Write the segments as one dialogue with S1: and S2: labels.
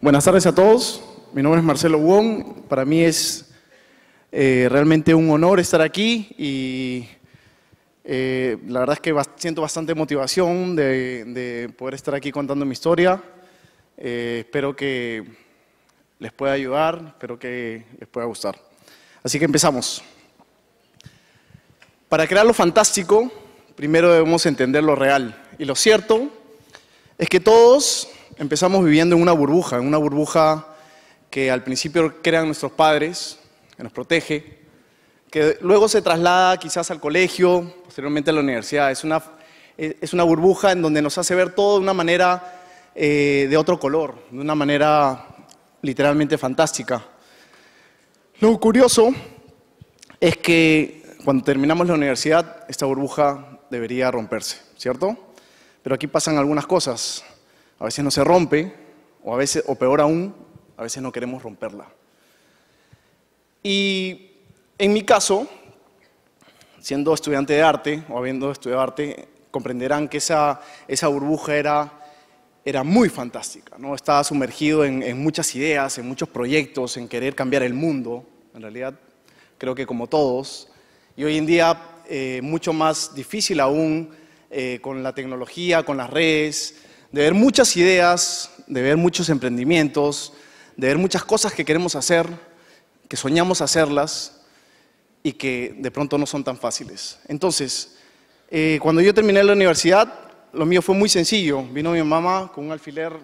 S1: Buenas tardes a todos. Mi nombre es Marcelo Wong. Para mí es eh, realmente un honor estar aquí y eh, la verdad es que siento bastante motivación de, poder estar aquí contando mi historia. Eh, espero que les pueda ayudar, espero que les pueda gustar. Así que empezamos. Para crear lo fantástico, primero debemos entender lo real. Y lo cierto es que todos empezamos viviendo en una burbuja, en una burbuja que al principio crean nuestros padres, que nos protege, que luego se traslada quizás al colegio, posteriormente a la universidad. Es una, es una burbuja en donde nos hace ver todo de una manera eh, de otro color, de una manera literalmente fantástica. Lo curioso es que cuando terminamos la universidad, esta burbuja debería romperse, ¿cierto? Pero aquí pasan algunas cosas. A veces no se rompe, o a veces, o peor aún, a veces no queremos romperla. Y en mi caso, siendo estudiante de arte o habiendo estudiado arte, comprenderán que esa, esa burbuja era, era muy fantástica. ¿no? Estaba sumergido en, muchas ideas, en muchos proyectos, en querer cambiar el mundo. En realidad, creo que como todos. Y hoy en día, eh, mucho más difícil aún eh, con la tecnología, con las redes, de ver muchas ideas, de ver muchos emprendimientos, de ver muchas cosas que queremos hacer, que soñamos hacerlas y que de pronto no son tan fáciles. Entonces, eh, cuando yo terminé la universidad, lo mío fue muy sencillo. Vino mi mamá con un alfiler,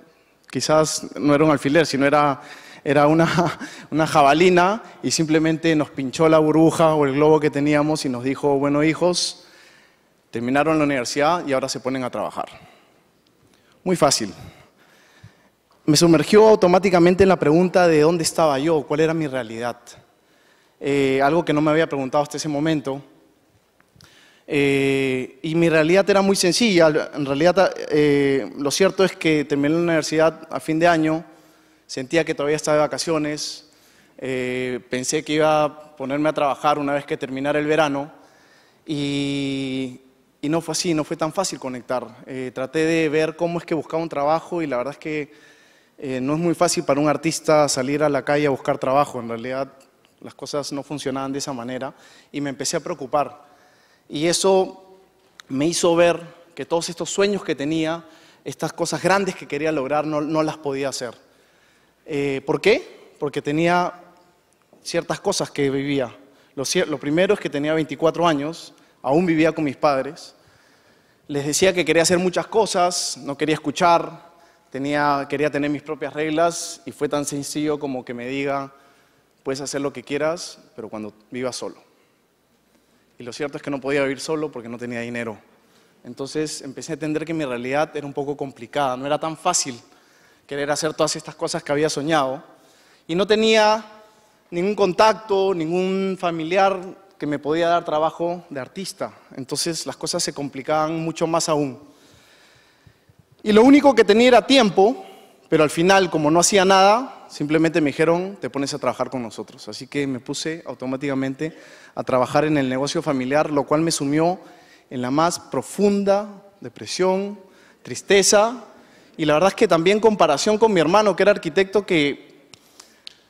S1: quizás no era un alfiler, sino era, era una, una jabalina y simplemente nos pinchó la burbuja o el globo que teníamos y nos dijo, bueno hijos, terminaron la universidad y ahora se ponen a trabajar. Muy fácil. Me sumergió automáticamente en la pregunta de dónde estaba yo, cuál era mi realidad. Eh, algo que no me había preguntado hasta ese momento. Eh, y mi realidad era muy sencilla. En realidad, eh, lo cierto es que terminé la universidad a fin de año, sentía que todavía estaba de vacaciones, pensé que iba a ponerme a trabajar una vez que terminara el verano y y no fue así, no fue tan fácil conectar. Eh, traté de ver cómo es que buscaba un trabajo y la verdad es que eh, no es muy fácil para un artista salir a la calle a buscar trabajo. En realidad las cosas no funcionaban de esa manera y me empecé a preocupar. Y eso me hizo ver que todos estos sueños que tenía, estas cosas grandes que quería lograr, no, las podía hacer. Eh, ¿Por qué? Porque tenía ciertas cosas que vivía. Lo, lo primero es que tenía 24 años aún vivía con mis padres, les decía que quería hacer muchas cosas, no quería escuchar, quería tener mis propias reglas y fue tan sencillo como que me diga, puedes hacer lo que quieras, pero cuando vivas solo. Y lo cierto es que no podía vivir solo porque no tenía dinero. Entonces empecé a entender que mi realidad era un poco complicada, no era tan fácil querer hacer todas estas cosas que había soñado. Y no tenía ningún contacto, ningún familiar que me podía dar trabajo de artista. Entonces las cosas se complicaban mucho más aún. Y lo único que tenía era tiempo, pero al final, como no hacía nada, simplemente me dijeron, te pones a trabajar con nosotros. Así que me puse automáticamente a trabajar en el negocio familiar, lo cual me sumió en la más profunda depresión, tristeza, y la verdad es que también comparación con mi hermano, que era arquitecto, que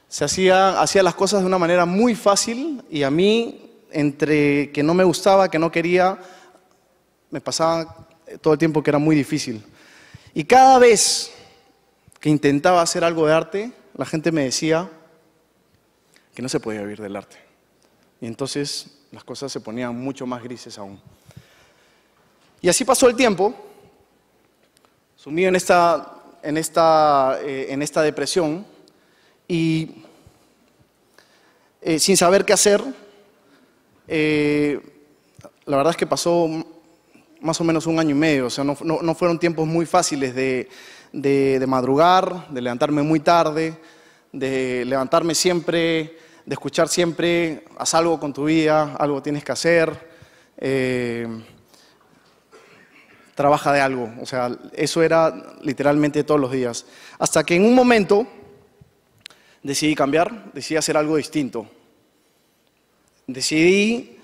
S1: se hacía, hacía las cosas de una manera muy fácil y a mí entre que no me gustaba, que no quería, me pasaba todo el tiempo que era muy difícil. Y cada vez que intentaba hacer algo de arte, la gente me decía que no se podía vivir del arte. Y entonces las cosas se ponían mucho más grises aún. Y así pasó el tiempo, sumido en esta, eh, depresión y eh, sin saber qué hacer, eh, la verdad es que pasó más o menos un año y medio, o sea, no, fueron tiempos muy fáciles de, madrugar, de levantarme muy tarde, de levantarme siempre, de escuchar siempre, haz algo con tu vida, algo tienes que hacer, eh, trabaja de algo, o sea, eso era literalmente todos los días. Hasta que en un momento decidí cambiar, decidí hacer algo distinto, Decidí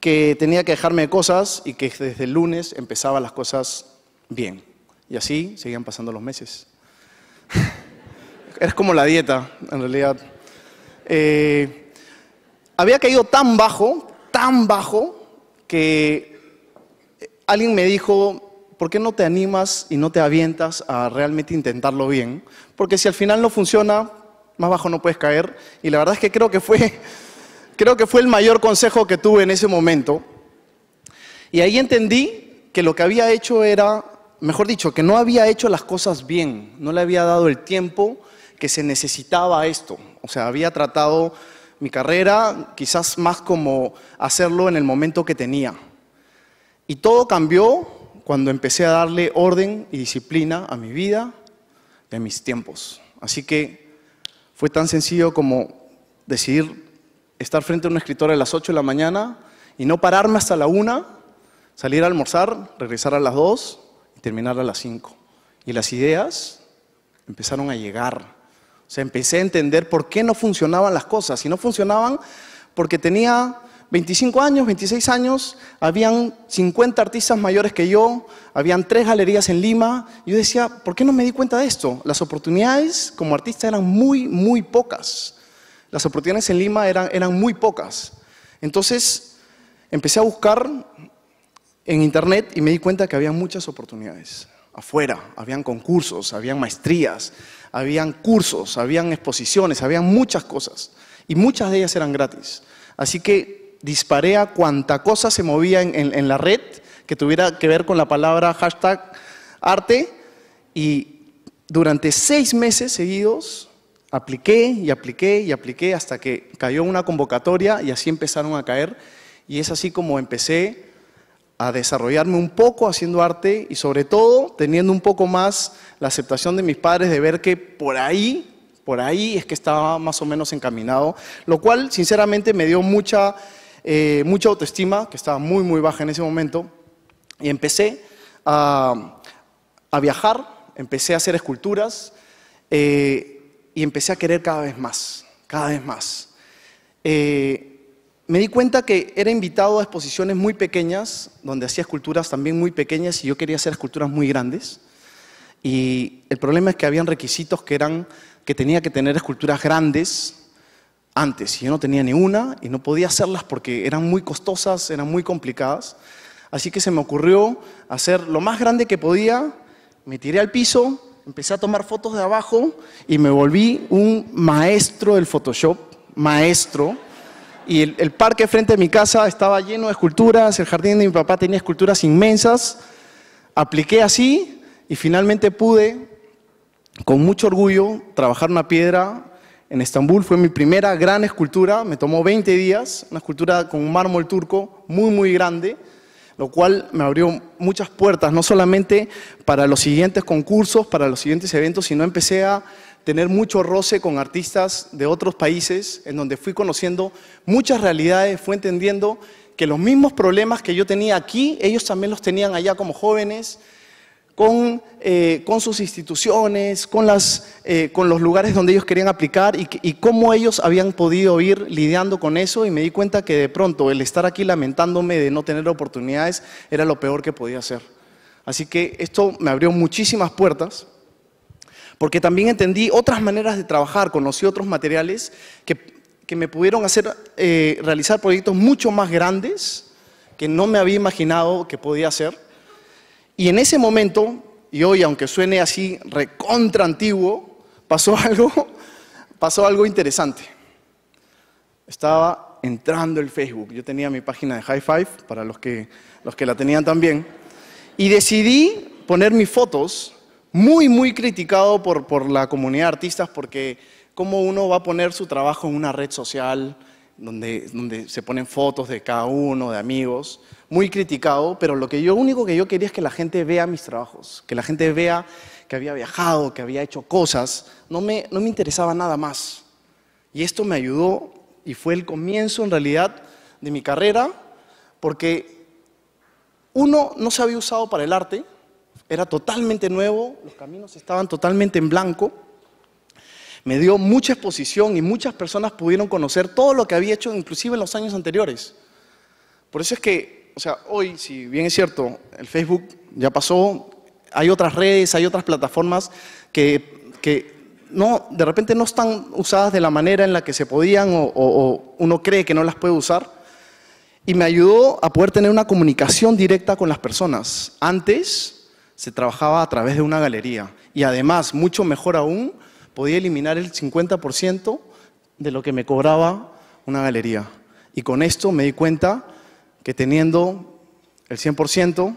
S1: que tenía que dejarme de cosas y que desde el lunes empezaba las cosas bien. Y así seguían pasando los meses. Era como la dieta, en realidad. Eh, había caído tan bajo, tan bajo, que alguien me dijo, ¿por qué no te animas y no te avientas a realmente intentarlo bien? Porque si al final no funciona, más bajo no puedes caer. Y la verdad es que creo que fue Creo que fue el mayor consejo que tuve en ese momento. Y ahí entendí que lo que había hecho era, mejor dicho, que no había hecho las cosas bien, no le había dado el tiempo que se necesitaba a esto. O sea, había tratado mi carrera quizás más como hacerlo en el momento que tenía. Y todo cambió cuando empecé a darle orden y disciplina a mi vida y a mis tiempos. Así que fue tan sencillo como decidir estar frente a un escritora a las 8 de la mañana y no pararme hasta la 1, salir a almorzar, regresar a las 2 y terminar a las 5. Y las ideas empezaron a llegar. O sea, empecé a entender por qué no funcionaban las cosas. Y no funcionaban porque tenía 25 años, 26 años, habían 50 artistas mayores que yo, habían tres galerías en Lima. Yo decía, ¿por qué no me di cuenta de esto? Las oportunidades como artista eran muy, muy pocas. Las oportunidades en Lima eran, eran muy pocas. Entonces empecé a buscar en internet y me di cuenta que había muchas oportunidades afuera. Habían concursos, habían maestrías, habían cursos, habían exposiciones, habían muchas cosas. Y muchas de ellas eran gratis. Así que disparé a cuanta cosa se movía en, en la red que tuviera que ver con la palabra hashtag arte. Y durante seis meses seguidos Apliqué y apliqué y apliqué hasta que cayó una convocatoria y así empezaron a caer. Y es así como empecé a desarrollarme un poco haciendo arte y sobre todo teniendo un poco más la aceptación de mis padres de ver que por ahí, por ahí es que estaba más o menos encaminado, lo cual sinceramente me dio mucha, eh, mucha autoestima, que estaba muy, muy baja en ese momento, y empecé a, viajar, empecé a hacer esculturas. Eh, y empecé a querer cada vez más, cada vez más. Eh, me di cuenta que era invitado a exposiciones muy pequeñas, donde hacía esculturas también muy pequeñas y yo quería hacer esculturas muy grandes. Y el problema es que habían requisitos que eran que tenía que tener esculturas grandes antes. Y yo no tenía ni una y no podía hacerlas porque eran muy costosas, eran muy complicadas. Así que se me ocurrió hacer lo más grande que podía, me tiré al piso empecé a tomar fotos de abajo y me volví un maestro del Photoshop, maestro. Y el, parque frente a mi casa estaba lleno de esculturas, el jardín de mi papá tenía esculturas inmensas. Apliqué así y finalmente pude, con mucho orgullo, trabajar una piedra en Estambul. Fue mi primera gran escultura, me tomó 20 días, una escultura con mármol turco muy, muy grande lo cual me abrió muchas puertas, no solamente para los siguientes concursos, para los siguientes eventos, sino empecé a tener mucho roce con artistas de otros países, en donde fui conociendo muchas realidades, fui entendiendo que los mismos problemas que yo tenía aquí, ellos también los tenían allá como jóvenes, eh, con, sus instituciones, eh, con, los lugares donde ellos querían aplicar y, cómo ellos habían podido ir lidiando con eso y me di cuenta que de pronto el estar aquí lamentándome de no tener oportunidades era lo peor que podía hacer. Así que esto me abrió muchísimas puertas porque también entendí otras maneras de trabajar, conocí otros materiales que, me pudieron hacer eh, realizar proyectos mucho más grandes que no me había imaginado que podía hacer y en ese momento, y hoy aunque suene así recontra antiguo, pasó algo, pasó algo interesante. Estaba entrando el Facebook, yo tenía mi página de High Five, para los que, los que la tenían también, y decidí poner mis fotos, muy, muy criticado por, por la comunidad de artistas, porque cómo uno va a poner su trabajo en una red social, donde, se ponen fotos de cada uno, de amigos, muy criticado, pero lo, que yo, único que yo quería es que la gente vea mis trabajos, que la gente vea que había viajado, que había hecho cosas, no me interesaba nada más. Y esto me ayudó y fue el comienzo en realidad de mi carrera, porque uno no se había usado para el arte, era totalmente nuevo, los caminos estaban totalmente en blanco, me dio mucha exposición y muchas personas pudieron conocer todo lo que había hecho inclusive en los años anteriores. Por eso es que, o sea, hoy, si bien es cierto, el Facebook ya pasó, hay otras redes, hay otras plataformas que, no, de repente no están usadas de la manera en la que se podían o uno cree que no las puede usar. Y me ayudó a poder tener una comunicación directa con las personas. Antes se trabajaba a través de una galería y además, mucho mejor aún, podía eliminar el 50% de lo que me cobraba una galería. Y con esto me di cuenta que teniendo el 100%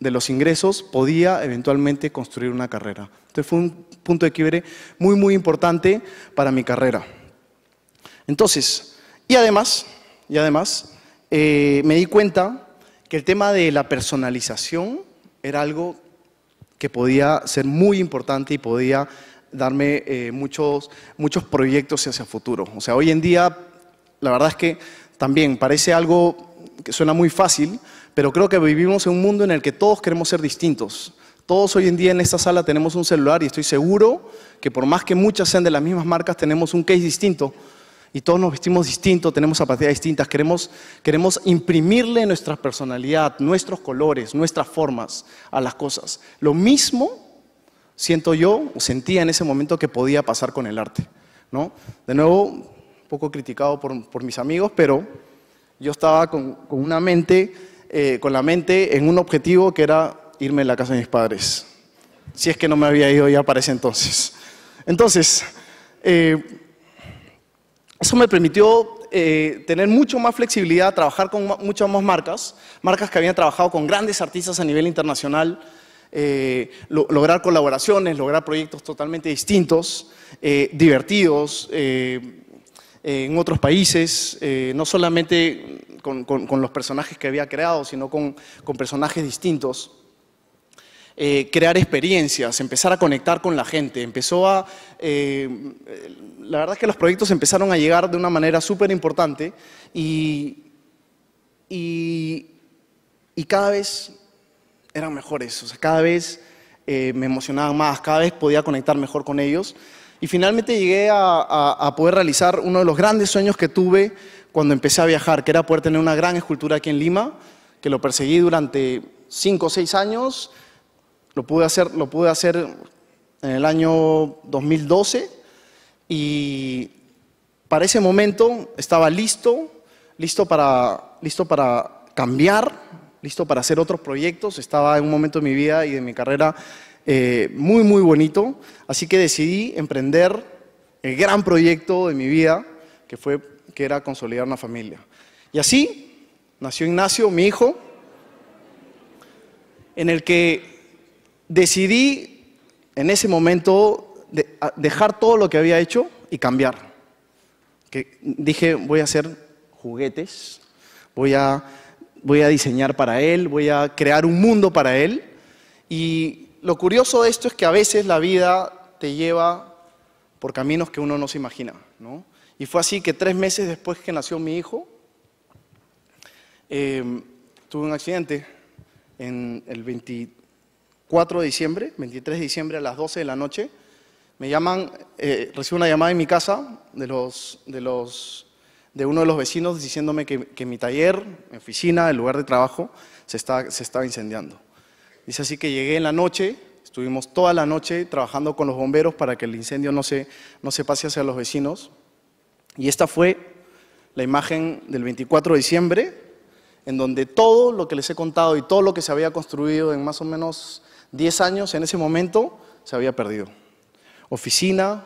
S1: de los ingresos podía eventualmente construir una carrera. Entonces fue un punto de quiebre muy, muy importante para mi carrera. Entonces, y además, y además eh, me di cuenta que el tema de la personalización era algo que podía ser muy importante y podía darme eh, muchos, muchos proyectos hacia futuro. O sea, hoy en día, la verdad es que también parece algo que suena muy fácil, pero creo que vivimos en un mundo en el que todos queremos ser distintos. Todos hoy en día en esta sala tenemos un celular y estoy seguro que por más que muchas sean de las mismas marcas, tenemos un case distinto y todos nos vestimos distinto, tenemos zapatillas distintas, queremos, queremos imprimirle nuestra personalidad, nuestros colores, nuestras formas a las cosas. Lo mismo siento yo, sentía en ese momento que podía pasar con el arte. ¿no? De nuevo, poco criticado por, mis amigos, pero yo estaba con, una mente, eh, con la mente en un objetivo que era irme a la casa de mis padres. Si es que no me había ido ya para ese entonces. Entonces, eh, eso me permitió eh, tener mucho más flexibilidad, trabajar con muchas más marcas, marcas que habían trabajado con grandes artistas a nivel internacional, eh, lograr colaboraciones, lograr proyectos totalmente distintos, eh, divertidos eh, en otros países, no solamente con, los personajes que había creado, sino con, personajes distintos. crear experiencias, empezar a conectar con la gente. Empezó a. la verdad es que los proyectos empezaron a llegar de una manera súper importante y, y, cada vez eran mejores, o sea, cada vez eh, me emocionaban más, cada vez podía conectar mejor con ellos. Y finalmente llegué a, a, poder realizar uno de los grandes sueños que tuve cuando empecé a viajar, que era poder tener una gran escultura aquí en Lima, que lo perseguí durante cinco o seis años. Lo pude hacer, lo pude hacer en el año 2012 y para ese momento estaba listo, listo para, listo para cambiar listo para hacer otros proyectos. Estaba en un momento de mi vida y de mi carrera eh, muy, muy bonito. Así que decidí emprender el gran proyecto de mi vida, que, fue, que era consolidar una familia. Y así nació Ignacio, mi hijo, en el que decidí en ese momento dejar todo lo que había hecho y cambiar. Que dije, voy a hacer juguetes, voy a voy a diseñar para él, voy a crear un mundo para él. Y lo curioso de esto es que a veces la vida te lleva por caminos que uno no se imagina. Y fue así que tres meses después que nació mi hijo, em, tuve un accidente en el 24 de diciembre, 23 de diciembre a las 12 de la noche. Me llaman, eh, recibo una llamada en mi casa de los, de los de uno de los vecinos diciéndome que, mi taller, mi oficina, el lugar de trabajo, se, está, se estaba incendiando. Dice así que llegué en la noche, estuvimos toda la noche trabajando con los bomberos para que el incendio no se, no se pase hacia los vecinos. Y esta fue la imagen del 24 de diciembre, en donde todo lo que les he contado y todo lo que se había construido en más o menos 10 años en ese momento se había perdido. Oficina,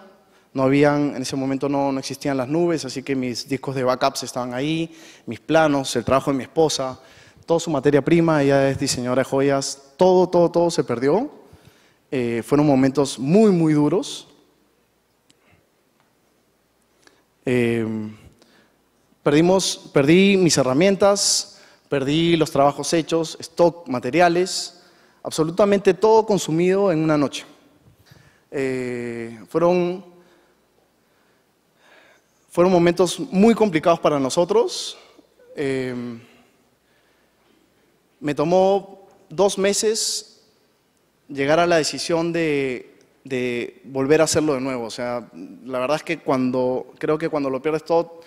S1: no habían, en ese momento no, existían las nubes, así que mis discos de backups estaban ahí, mis planos, el trabajo de mi esposa, toda su materia prima, ella es diseñadora de joyas, todo, todo, todo se perdió. Eh, fueron momentos muy, muy duros. Eh, perdimos, perdí mis herramientas, perdí los trabajos hechos, stock, materiales, absolutamente todo consumido en una noche. Eh, fueron fueron momentos muy complicados para nosotros. Eh, me tomó dos meses llegar a la decisión de, volver a hacerlo de nuevo. O sea, la verdad es que cuando, creo que cuando lo pierdes todo,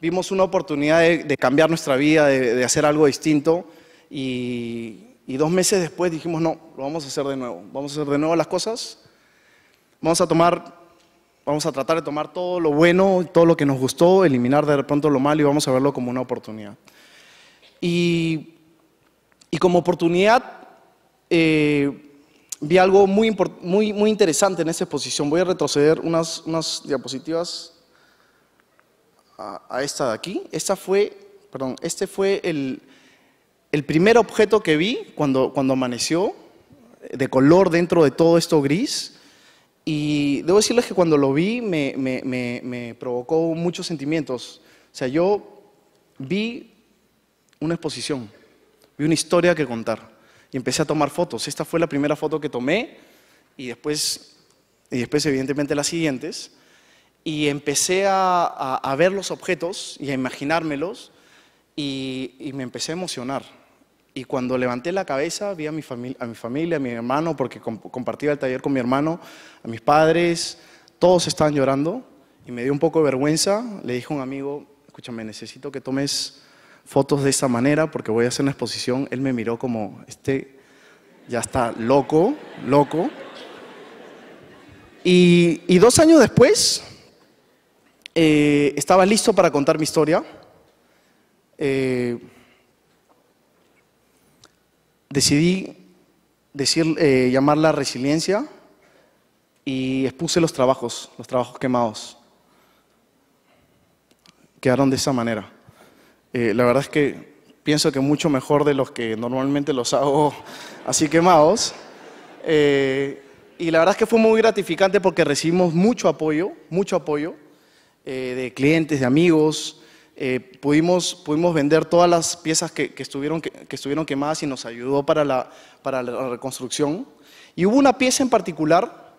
S1: vimos una oportunidad de, cambiar nuestra vida, de, hacer algo distinto. Y, y, dos meses después dijimos, no, lo vamos a hacer de nuevo. Vamos a hacer de nuevo las cosas. Vamos a tomar vamos a tratar de tomar todo lo bueno, todo lo que nos gustó, eliminar de pronto lo malo y vamos a verlo como una oportunidad. Y, y como oportunidad, eh, vi algo muy, muy, muy, interesante en esta exposición. Voy a retroceder unas, unas diapositivas a, a, esta de aquí. Esta fue, perdón, este fue el, el primer objeto que vi cuando, cuando amaneció, de color dentro de todo esto gris. Y debo decirles que cuando lo vi me, provocó muchos sentimientos. O sea, yo vi una exposición, vi una historia que contar y empecé a tomar fotos. Esta fue la primera foto que tomé y después, y después evidentemente las siguientes. Y empecé a, ver los objetos y a imaginármelos y me empecé a emocionar. Y cuando levanté la cabeza, vi a mi, familia, a mi hermano, porque compartía el taller con mi hermano, a mis padres, todos estaban llorando y me dio un poco de vergüenza. Le dije a un amigo, escúchame, necesito que tomes fotos de esta manera porque voy a hacer una exposición. Él me miró como, este ya está loco, loco. Y, dos años después, eh, estaba listo para contar mi historia. Eh, decidí decir, eh, llamarla resiliencia y expuse los trabajos, los trabajos quemados. Quedaron de esa manera. Eh, la verdad es que pienso que mucho mejor de los que normalmente los hago así quemados. Eh, y la verdad es que fue muy gratificante porque recibimos mucho apoyo, mucho apoyo de clientes, de amigos, eh, pudimos, pudimos vender todas las piezas que, que estuvieron, que, estuvieron quemadas y nos ayudó para la, para la reconstrucción. Y hubo una pieza en particular,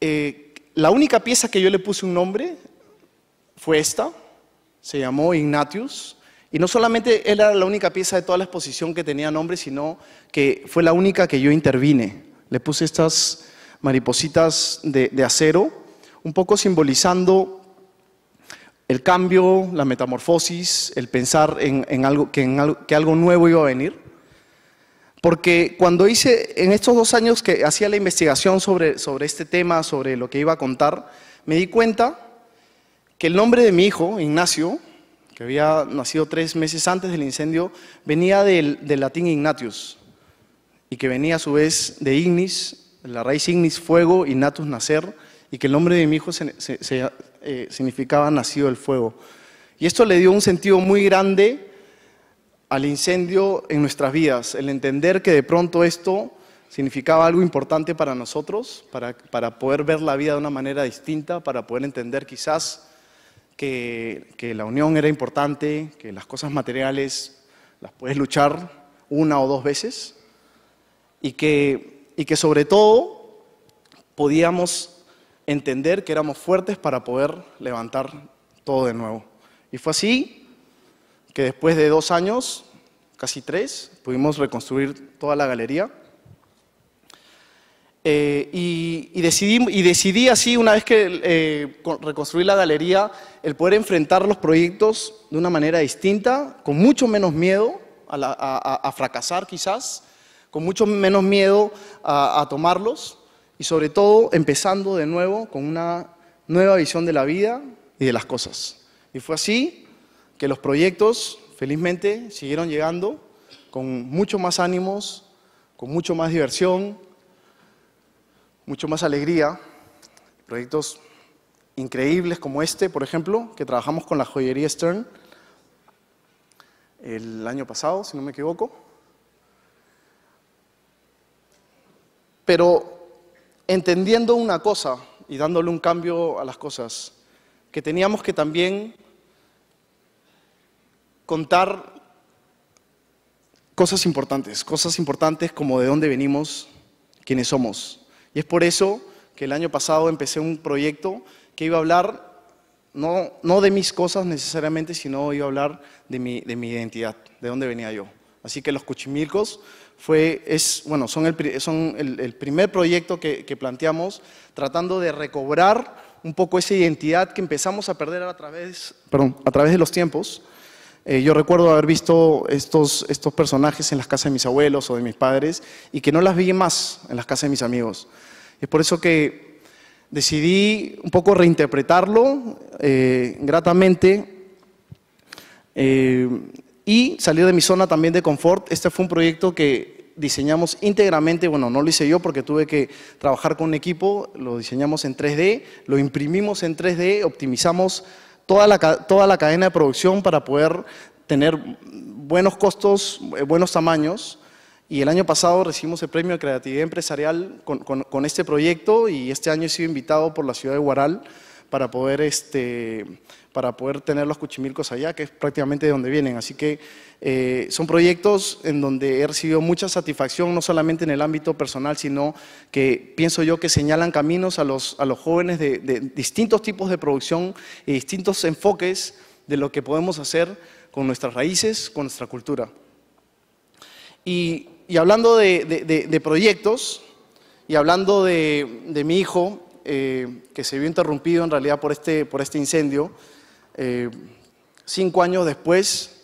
S1: eh, la única pieza que yo le puse un nombre fue esta, se llamó Ignatius. Y no solamente era la única pieza de toda la exposición que tenía nombre, sino que fue la única que yo intervine. Le puse estas maripositas de acero, un poco simbolizando el cambio, la metamorfosis, el pensar en, algo, que, algo, nuevo iba a venir. Porque cuando hice, en estos dos años que hacía la investigación sobre, sobre este tema, sobre lo que iba a contar, me di cuenta que el nombre de mi hijo, Ignacio, que había nacido tres meses antes del incendio, venía del, latín Ignatius, y que venía a su vez de Ignis, la raíz Ignis, fuego, Ignatus, nacer, y que el nombre de mi hijo se, se eh, significaba nacido el fuego. Y esto le dio un sentido muy grande al incendio en nuestras vidas, el entender que de pronto esto significaba algo importante para nosotros, para, para poder ver la vida de una manera distinta, para poder entender quizás que, que la unión era importante, que las cosas materiales las puedes luchar una o dos veces y que, y que sobre todo podíamos entender que éramos fuertes para poder levantar todo de nuevo. Y fue así que después de dos años, casi tres, pudimos reconstruir toda la galería. Eh, y, decidí, así, una vez que eh, reconstruí la galería, el poder enfrentar los proyectos de una manera distinta, con mucho menos miedo a, fracasar quizás, con mucho menos miedo a tomarlos y sobre todo empezando de nuevo con una nueva visión de la vida y de las cosas. Y fue así que los proyectos, felizmente, siguieron llegando con mucho más ánimos, con mucho más diversión, mucho más alegría. Proyectos increíbles como este, por ejemplo, que trabajamos con la joyería Stern el año pasado, si no me equivoco. Pero entendiendo una cosa y dándole un cambio a las cosas, que teníamos que también contar cosas importantes, cosas importantes como de dónde venimos, quiénes somos. Y es por eso que el año pasado empecé un proyecto que iba a hablar no, de mis cosas necesariamente, sino iba a hablar de mi, de mi identidad, de dónde venía yo. Así que los cuchimilcos fue, es, bueno, son, el, son el, el primer proyecto que, que, planteamos tratando de recobrar un poco esa identidad que empezamos a perder a través, perdón, a través de los tiempos. Eh, yo recuerdo haber visto estos, estos personajes en las casas de mis abuelos o de mis padres y que no las vi más en las casas de mis amigos. Es por eso que decidí un poco reinterpretarlo eh, gratamente. Eh, y salir de mi zona también de confort. Este fue un proyecto que diseñamos íntegramente, bueno, no lo hice yo porque tuve que trabajar con un equipo, lo diseñamos en 3D, lo imprimimos en 3D, optimizamos toda la, toda la cadena de producción para poder tener buenos costos, eh, buenos tamaños. Y el año pasado recibimos el premio de creatividad empresarial con, este proyecto y este año he sido invitado por la ciudad de Guaral para poder, este, para poder tener los cuchimilcos allá, que es prácticamente de donde vienen. Así que eh, son proyectos en donde he recibido mucha satisfacción, no solamente en el ámbito personal, sino que pienso yo que señalan caminos a los, a los jóvenes de, distintos tipos de producción y distintos enfoques de lo que podemos hacer con nuestras raíces, con nuestra cultura. Y, hablando de, proyectos, y hablando de, de mi hijo, eh, que se vio interrumpido en realidad por este, por este incendio. Eh, cinco años después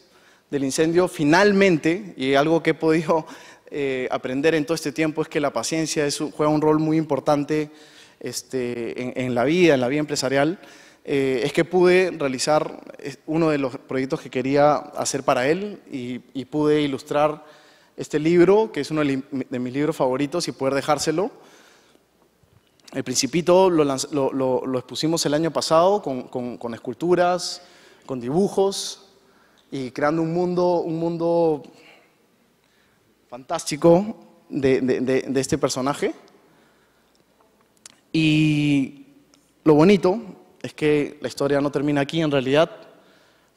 S1: del incendio, finalmente, y algo que he podido eh, aprender en todo este tiempo es que la paciencia juega un rol muy importante este, en, la vida, en la vida empresarial, es que pude realizar uno de los proyectos que quería hacer para él y, y pude ilustrar este libro, que es uno de mis libros favoritos, y poder dejárselo. El Principito lo, expusimos el año pasado con, esculturas, con dibujos y creando un mundo, un mundo fantástico de, de este personaje. Y lo bonito es que la historia no termina aquí en realidad,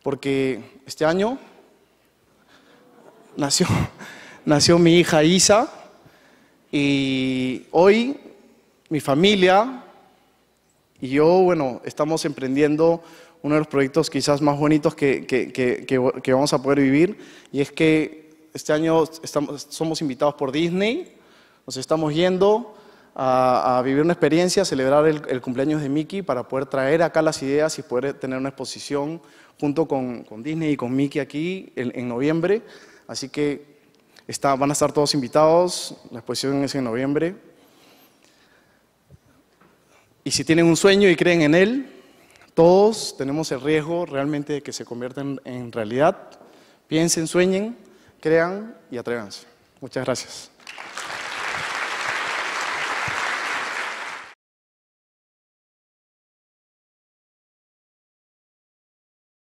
S1: porque este año nació, nació mi hija Isa y hoy mi familia y yo, bueno, estamos emprendiendo uno de los proyectos quizás más bonitos que, vamos a poder vivir, y es que este año somos invitados por Disney, nos estamos yendo a, vivir una experiencia, celebrar el, cumpleaños de Mickey para poder traer acá las ideas y poder tener una exposición junto con, con Disney y con Mickey aquí en, noviembre. Así que van a estar todos invitados, la exposición es en noviembre, y si tienen un sueño y creen en él, todos tenemos el riesgo realmente de que se conviertan en realidad. Piensen, sueñen, crean y atrévanse. Muchas gracias.